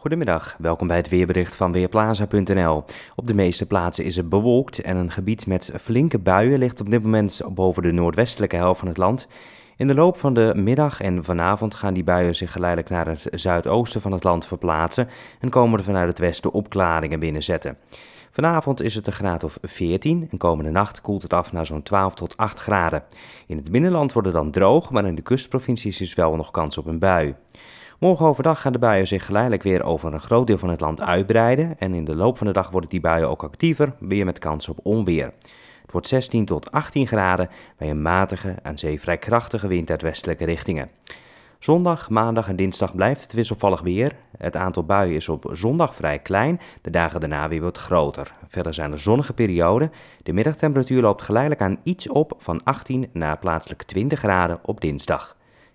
Goedemiddag, welkom bij het weerbericht van Weerplaza.nl. Op de meeste plaatsen is het bewolkt en een gebied met flinke buien ligt op dit moment boven de noordwestelijke helft van het land. In de loop van de middag en vanavond gaan die buien zich geleidelijk naar het zuidoosten van het land verplaatsen en komen er vanuit het westen opklaringen binnenzetten. Vanavond is het een graad of 14 en komende nacht koelt het af naar zo'n 12 tot 8 graden. In het binnenland wordt het dan droog, maar in de kustprovincies is wel nog kans op een bui. Morgen overdag gaan de buien zich geleidelijk weer over een groot deel van het land uitbreiden. En in de loop van de dag worden die buien ook actiever, weer met kans op onweer. Het wordt 16 tot 18 graden bij een matige, aan zeevrij vrij krachtige wind uit westelijke richtingen. Zondag, maandag en dinsdag blijft het wisselvallig weer. Het aantal buien is op zondag vrij klein, de dagen daarna weer wat groter. Verder zijn er zonnige perioden. De middagtemperatuur loopt geleidelijk aan iets op van 18 naar plaatselijk 20 graden op dinsdag.